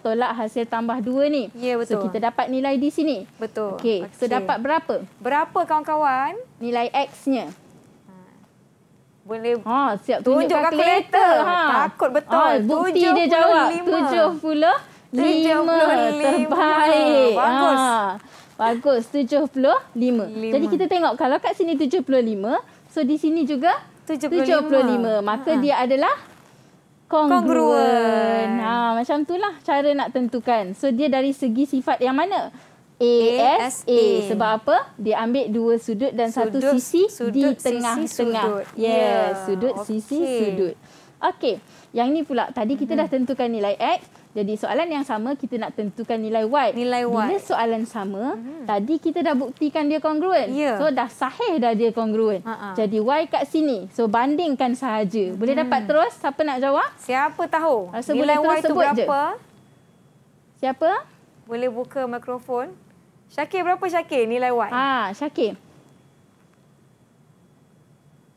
tolak hasil tambah 2 ni. Ya, yeah, betul. So, kita dapat nilai di sini. Betul. Okey, okay. so dapat berapa? Berapa kawan-kawan? Nilai X-nya. Ha. Boleh ha, siap tunjuk kalkulator. Ha. Takut betul. Ha, bukti 75. dia jawab 75. 75. Terbaik. Bagus. Ha. Bagus, 75. lima. Jadi kita tengok kalau kat sini 75, So di sini juga 75. 75. Maka ha. dia adalah kongruen. Ha macam itulah cara nak tentukan. So dia dari segi sifat yang mana? A S A sebab apa? Dia ambil dua sudut dan sudut, satu sisi sudut, di tengah-tengah. Yes, yeah. sudut okay. sisi sudut. Okey. Yang ni pula tadi kita hmm dah tentukan nilai x, jadi soalan yang sama kita nak tentukan nilai Y. Nilai Y. Bila soalan sama, hmm. tadi kita dah buktikan dia congruent. Yeah. So dah sahih dah dia congruent. Uh-huh. Jadi Y kat sini. So bandingkan sahaja. Boleh hmm. dapat terus siapa nak jawab? Siapa tahu? Rasa nilai Y sebut berapa? Je. Siapa? Boleh buka mikrofon. Syakir berapa Syakir nilai Y? Ha, Syakir.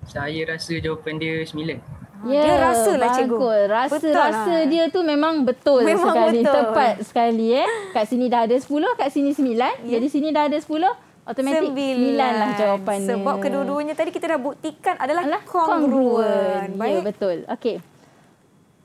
Saya rasa jawapan dia 9. Yeah, ha, dia ya, rasa lah cikgu. Rasa-rasa rasa lah. dia tu memang betul memang sekali. Betul. Tepat sekali eh. Kat sini dah ada 10, kat sini 9. Yeah. Jadi sini dah ada 10, automatik 9 lah jawapannya. Sebab kedua-duanya tadi kita dah buktikan adalah, adalah congruent. Ya, betul. Okey.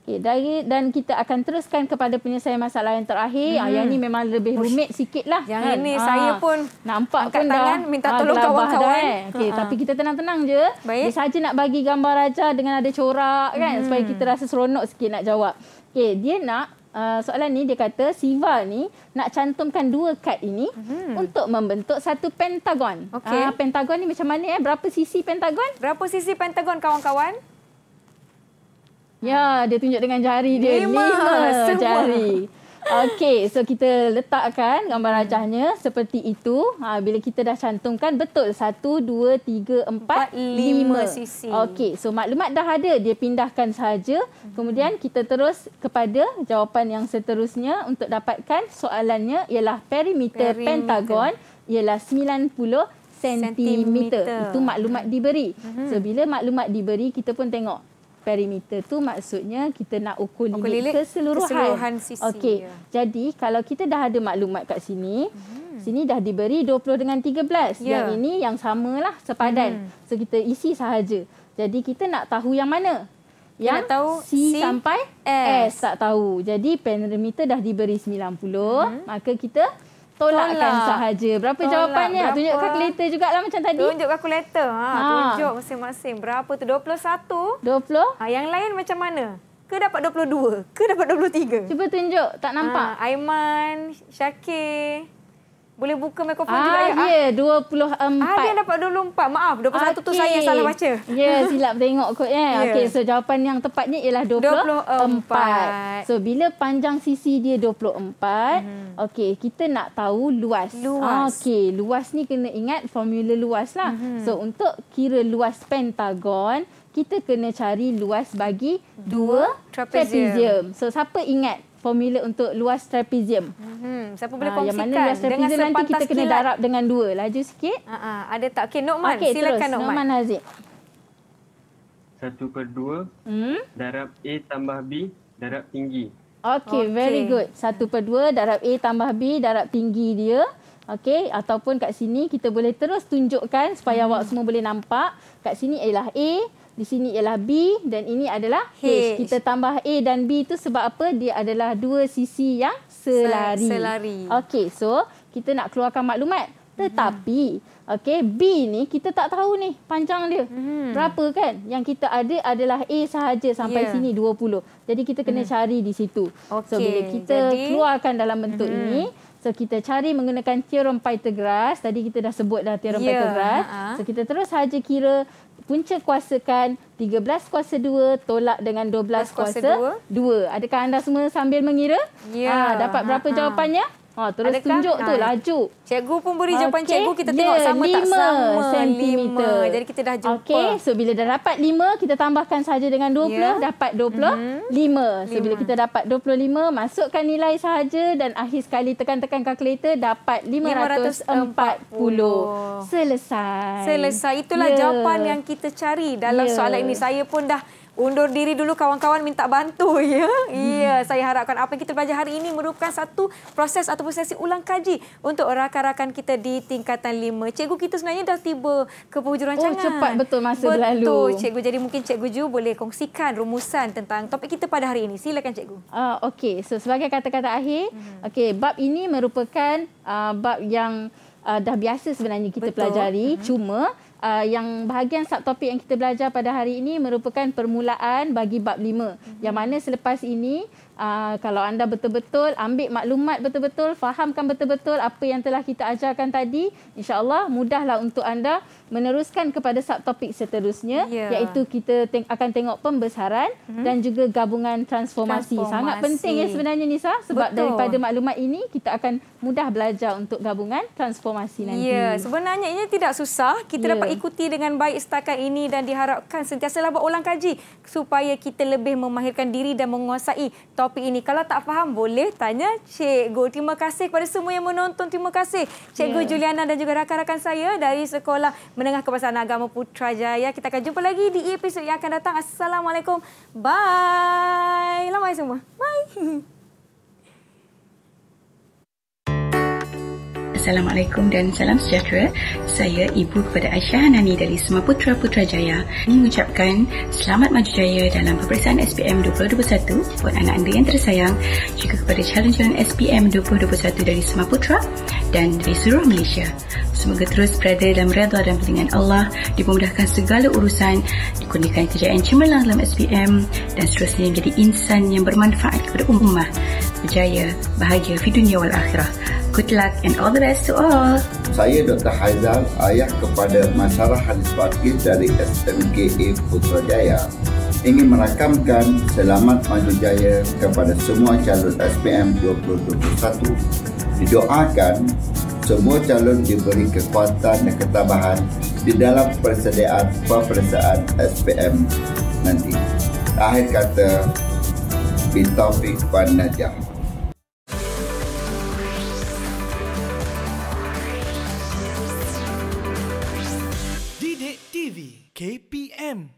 Okey, dari dan kita akan teruskan kepada penyelesaian masalah yang terakhir. Ah, hmm. Yang ni memang lebih rumit lah. Yang kan? ni ha. saya pun nampak angkat pun tangan dah, minta tolong kawan-kawan. Eh. Okey, ha, ha. tapi kita tenang-tenang je. Baik. Dia saja nak bagi gambar raja dengan ada corak kan hmm. supaya kita rasa seronok sikit nak jawab. Okey, dia nak uh, soalan ni dia kata Siva ni nak cantumkan dua kad ini hmm. untuk membentuk satu pentagon. Okay. Uh, pentagon ni macam mana eh? Berapa sisi pentagon? Berapa sisi pentagon kawan-kawan? Ya, dia tunjuk dengan jari dia. Lima, lima semua. jari. Okey, so kita letakkan gambar hmm. rajahnya hmm. seperti itu. Ha, bila kita dah cantumkan, betul. Satu, dua, tiga, empat, empat lima. lima sisi. Okey, so maklumat dah ada. Dia pindahkan sahaja. Hmm. Kemudian kita terus kepada jawapan yang seterusnya untuk dapatkan soalannya ialah perimeter, perimeter. pentagon ialah 90 Sentimeter. sentimeter. Itu maklumat diberi. uh So, bila maklumat diberi, kita pun tengok perimeter tu maksudnya kita nak ukur limit, ukur limit keseluruhan. keseluruhan sisi. Okey. Ya. Jadi kalau kita dah ada maklumat kat sini, hmm. sini dah diberi 20 dengan 13. Yeah. Yang ini yang samalah sepadan. Hmm. So kita isi sahaja. Jadi kita nak tahu yang mana? Ya tahu C, C sampai S. S tak tahu. Jadi perimeter dah diberi 90, hmm. maka kita tolakkan Tolak. Kan sahaja. Berapa Tolak. jawapannya? Berapa? Tunjuk kalkulator jugalah macam tadi. Tunjuk kalkulator. Ha, ha. Tunjuk masing-masing. Berapa tu? 21? 20? Ha, yang lain macam mana? Ke dapat 22? Ke dapat 23? Cuba tunjuk. Tak nampak. Ha, Aiman, Syakir. Boleh buka mikrofon ah, juga. Ya, yeah, 24. Ah, dia dapat 24. Maaf, 21 okay. tu saya salah baca. Ya, yeah, silap tengok kot. Eh. Ya. Yeah. Okay, so jawapan yang tepatnya ialah 24. 24. So, bila panjang sisi dia 24, mm-hmm. okay, kita nak tahu luas. Luas. Ah, okay, luas ni kena ingat formula luas lah. Mm-hmm. So, untuk kira luas pentagon, kita kena cari luas bagi dua trapezium. trapezium. So, siapa ingat formula untuk luas trapezium. Hmm, siapa ah, boleh kongsikan? Ha, yang mana luas trapezium nanti kita kena kilat. darab dengan dua. Laju sikit. Ha, ha, ada tak? Okey, Nokman. Okay, silakan terus. Nokman. Nokman Aziz. Satu per dua. Hmm? Darab A tambah B. Darab tinggi. Okey, okay. very good. Satu per dua. Darab A tambah B. Darab tinggi dia. Okey, ataupun kat sini kita boleh terus tunjukkan supaya hmm. awak semua boleh nampak. Kat sini ialah A. Di sini ialah B dan ini adalah H. H. Kita tambah A dan B itu sebab apa? Dia adalah dua sisi yang selari. selari. Okey, so kita nak keluarkan maklumat. Tetapi, hmm. okey, B ni kita tak tahu ni panjang dia. Hmm. Berapa kan? Yang kita ada adalah A sahaja sampai yeah. sini 20. Jadi kita kena hmm. cari di situ. Okay. So bila kita Jadi... keluarkan dalam bentuk hmm. ini, so kita cari menggunakan teorem Pythagoras. Tadi kita dah sebut dah teorem yeah. Pythagoras. Uh ha, -huh. Ha. So kita terus saja kira punca kuasakan 13 kuasa 2 tolak dengan 12 kuasa 2. 2. Adakah anda semua sambil mengira? Ya. Ha, dapat berapa ha, ha. jawapannya? Ha, terus Adakah, tunjuk tu, ha, laju. Cikgu pun beri jawapan okay. cikgu, kita ya, tengok sama lima tak sama. Centimeter. Lima Jadi kita dah jumpa. Okey, so bila dah dapat lima, kita tambahkan saja dengan dua puluh, yeah. dapat dua puluh mhm. lima. So bila kita dapat dua puluh lima, masukkan nilai sahaja dan akhir sekali tekan-tekan kalkulator dapat lima ratus empat puluh. Selesai. Selesai. Itulah yeah. jawapan yang kita cari dalam yeah. soalan ini. Saya pun dah... Undur diri dulu kawan-kawan minta bantu <laughs> ya. Hmm. Iya, hmm. saya harapkan apa yang kita belajar hari ini merupakan satu proses ataupun sesi ulang kaji untuk rakan-rakan kita di tingkatan 5. Cikgu kita sebenarnya dah tiba ke penghujung oh, rancangan. Oh, cepat betul masa betul, berlalu. Betul, cikgu. Jadi mungkin cikgu Ju boleh kongsikan rumusan tentang topik kita pada hari ini. Silakan cikgu. Ah, uh, okey. So sebagai kata-kata akhir, hmm. okey, bab ini merupakan uh, bab yang uh, dah biasa sebenarnya kita betul. pelajari, hmm. cuma uh, yang bahagian subtopik yang kita belajar pada hari ini merupakan permulaan bagi bab lima. mm-hmm. yang mana selepas ini uh, kalau anda betul-betul ambil maklumat betul-betul fahamkan betul-betul apa yang telah kita ajarkan tadi insyaallah mudahlah untuk anda meneruskan kepada subtopik seterusnya yeah. iaitu kita te- akan tengok pembesaran mm-hmm. dan juga gabungan transformasi. transformasi. Sangat penting ya sebenarnya Nisa sebab Betul. daripada maklumat ini kita akan mudah belajar untuk gabungan transformasi nanti. Ya, yeah. sebenarnya ini tidak susah. Kita yeah. dapat ikuti dengan baik setakat ini dan diharapkan sentiasalah buat ulang kaji supaya kita lebih memahirkan diri dan menguasai topik ini. Kalau tak faham boleh tanya cikgu. Terima kasih kepada semua yang menonton. Terima kasih cikgu yeah. Juliana dan juga rakan-rakan saya dari sekolah Menengah Kebangsaan Agama Putrajaya. Kita akan jumpa lagi di episod yang akan datang. Assalamualaikum. Bye. Lama semua. Bye. <laughs> Assalamualaikum dan salam sejahtera. Saya ibu kepada Aisyah Hanani dari Semaputra Putrajaya. Ini mengucapkan selamat maju jaya dalam peperiksaan SPM 2021 buat anak anda yang tersayang juga kepada calon-calon SPM 2021 dari Semaputra dan dari seluruh Malaysia. Semoga terus berada dalam redha dan pelindungan Allah, dipermudahkan segala urusan, dikurniakan kejayaan cemerlang dalam SPM dan seterusnya menjadi insan yang bermanfaat kepada ummah berjaya, bahagia di dunia wal akhirah. Good luck and all the best to all. Saya Dr. Haizal, ayah kepada Masyarah Hadis Fakir dari SMKA Putrajaya ingin merakamkan selamat maju jaya kepada semua calon SPM 2021. Didoakan semua calon diberi kekuatan dan ketabahan di dalam persediaan peperiksaan SPM nanti. Akhir kata, bintang fiqh najah. KPM